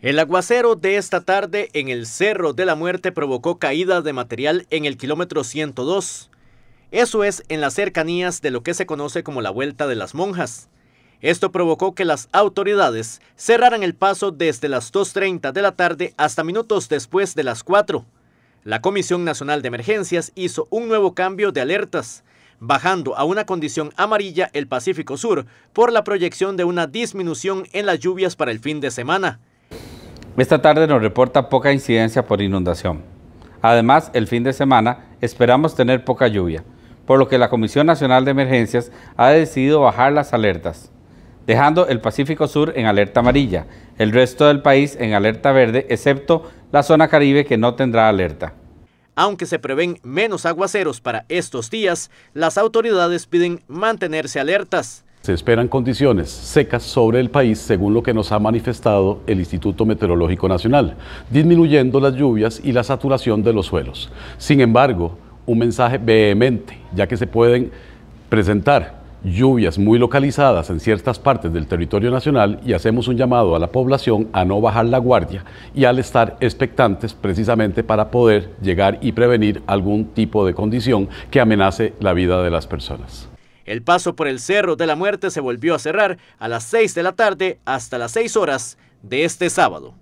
El aguacero de esta tarde en el Cerro de la Muerte provocó caídas de material en el kilómetro 102. Eso es en las cercanías de lo que se conoce como la Vuelta de las Monjas. Esto provocó que las autoridades cerraran el paso desde las 2.30 de la tarde hasta minutos después de las 4. La Comisión Nacional de Emergencias hizo un nuevo cambio de alertas, bajando a una condición amarilla el Pacífico Sur por la proyección de una disminución en las lluvias para el fin de semana. Esta tarde nos reporta poca incidencia por inundación. Además, el fin de semana esperamos tener poca lluvia, por lo que la Comisión Nacional de Emergencias ha decidido bajar las alertas, dejando el Pacífico Sur en alerta amarilla, el resto del país en alerta verde, excepto la zona caribe que no tendrá alerta. Aunque se prevén menos aguaceros para estos días, las autoridades piden mantenerse alertas. Se esperan condiciones secas sobre el país, según lo que nos ha manifestado el Instituto Meteorológico Nacional, disminuyendo las lluvias y la saturación de los suelos. Sin embargo, un mensaje vehemente, ya que se pueden presentar lluvias muy localizadas en ciertas partes del territorio nacional y hacemos un llamado a la población a no bajar la guardia y al estar expectantes precisamente para poder llegar y prevenir algún tipo de condición que amenace la vida de las personas. El paso por el Cerro de la Muerte se volvió a cerrar a las 6 de la tarde hasta las 6 horas de este sábado.